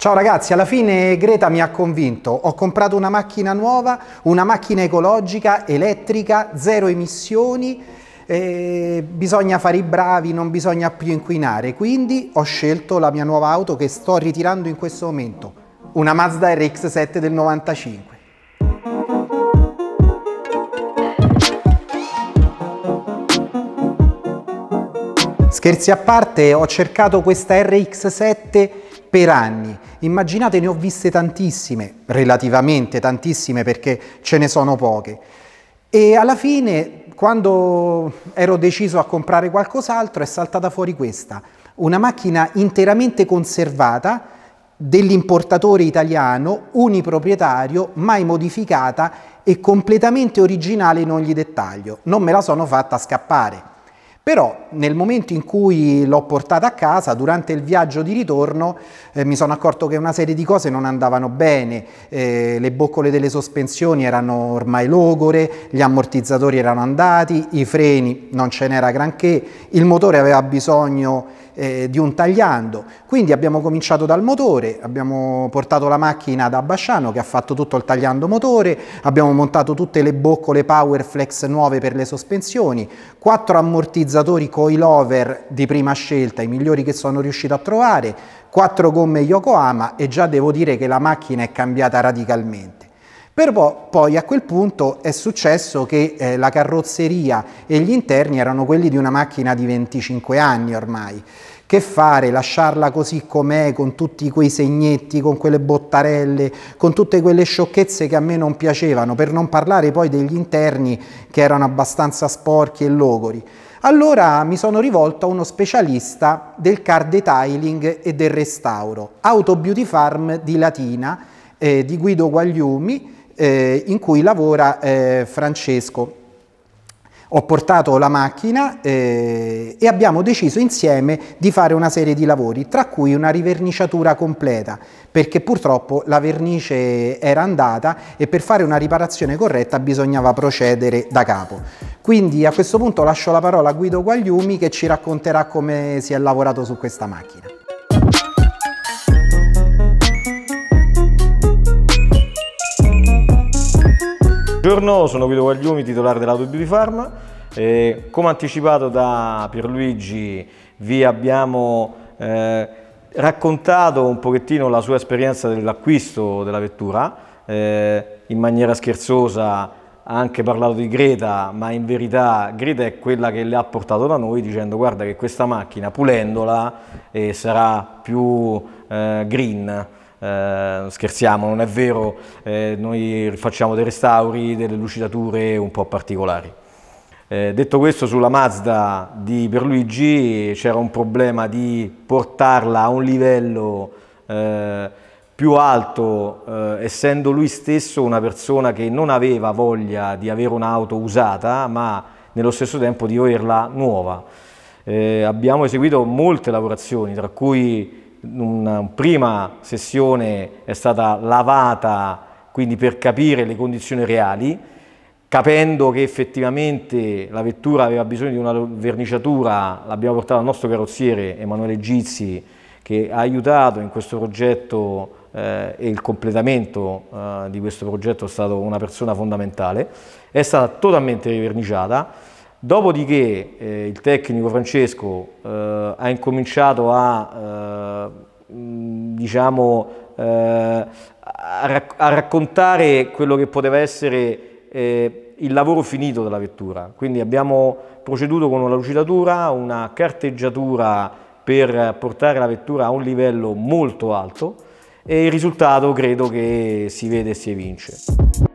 Ciao ragazzi, alla fine Greta mi ha convinto. Ho comprato una macchina nuova, una macchina ecologica, elettrica, zero emissioni. Eh, bisogna fare i bravi, non bisogna più inquinare. Quindi ho scelto la mia nuova auto che sto ritirando in questo momento, una Mazda RX7 del 95. Scherzi a parte, ho cercato questa RX7 per anni. Immaginate ne ho viste tantissime, relativamente tantissime perché ce ne sono poche. E alla fine, quando ero deciso a comprare qualcos'altro, è saltata fuori questa, una macchina interamente conservata dell'importatore italiano, uniproprietario, mai modificata e completamente originale in ogni dettaglio. Non me la sono fatta scappare. Però nel momento in cui l'ho portata a casa, durante il viaggio di ritorno, eh, mi sono accorto che una serie di cose non andavano bene, eh, le boccole delle sospensioni erano ormai logore, gli ammortizzatori erano andati, i freni non ce n'era granché, il motore aveva bisogno eh, di un tagliando. Quindi abbiamo cominciato dal motore, abbiamo portato la macchina da Basciano che ha fatto tutto il tagliando motore, abbiamo montato tutte le boccole Powerflex nuove per le sospensioni, quattro ammortizzatori coilover di prima scelta, i migliori che sono riuscito a trovare, quattro gomme Yokohama e già devo dire che la macchina è cambiata radicalmente. Però poi a quel punto è successo che eh, la carrozzeria e gli interni erano quelli di una macchina di 25 anni ormai. Che fare? Lasciarla così com'è, con tutti quei segnetti, con quelle bottarelle, con tutte quelle sciocchezze che a me non piacevano, per non parlare poi degli interni che erano abbastanza sporchi e logori. Allora mi sono rivolto a uno specialista del car detailing e del restauro, Auto Beauty Farm di Latina, eh, di Guido Guagliumi, eh, in cui lavora eh, Francesco. Ho portato la macchina eh, e abbiamo deciso insieme di fare una serie di lavori, tra cui una riverniciatura completa, perché purtroppo la vernice era andata e per fare una riparazione corretta bisognava procedere da capo. Quindi a questo punto lascio la parola a Guido Guagliumi che ci racconterà come si è lavorato su questa macchina. Buongiorno, sono Guido Guagliumi, titolare dell'Auto Beauty Farm. come anticipato da Pierluigi vi abbiamo eh, raccontato un pochettino la sua esperienza dell'acquisto della vettura, eh, in maniera scherzosa ha anche parlato di Greta, ma in verità Greta è quella che le ha portato da noi dicendo guarda che questa macchina pulendola eh, sarà più eh, green eh, scherziamo, non è vero, eh, noi facciamo dei restauri, delle lucidature un po' particolari. Eh, detto questo, sulla Mazda di Pierluigi c'era un problema di portarla a un livello eh, più alto, eh, essendo lui stesso una persona che non aveva voglia di avere un'auto usata, ma nello stesso tempo di averla nuova. abbiamo eseguito molte lavorazioni, tra cui una prima sessione è stata lavata quindi per capire le condizioni reali, capendo che effettivamente la vettura aveva bisogno di una verniciatura, l'abbiamo portata al nostro carrozziere Emanuele Gizzi che ha aiutato in questo progetto eh, e il completamento eh, di questo progetto è stato una persona fondamentale, è stata totalmente riverniciata. Dopodiché eh, il tecnico Francesco eh, ha incominciato a eh, diciamo, eh, a, rac a, raccontare quello che poteva essere eh, il lavoro finito della vettura. Quindi abbiamo proceduto con una lucidatura, una carteggiatura per portare la vettura a un livello molto alto e il risultato credo che si vede e si evince.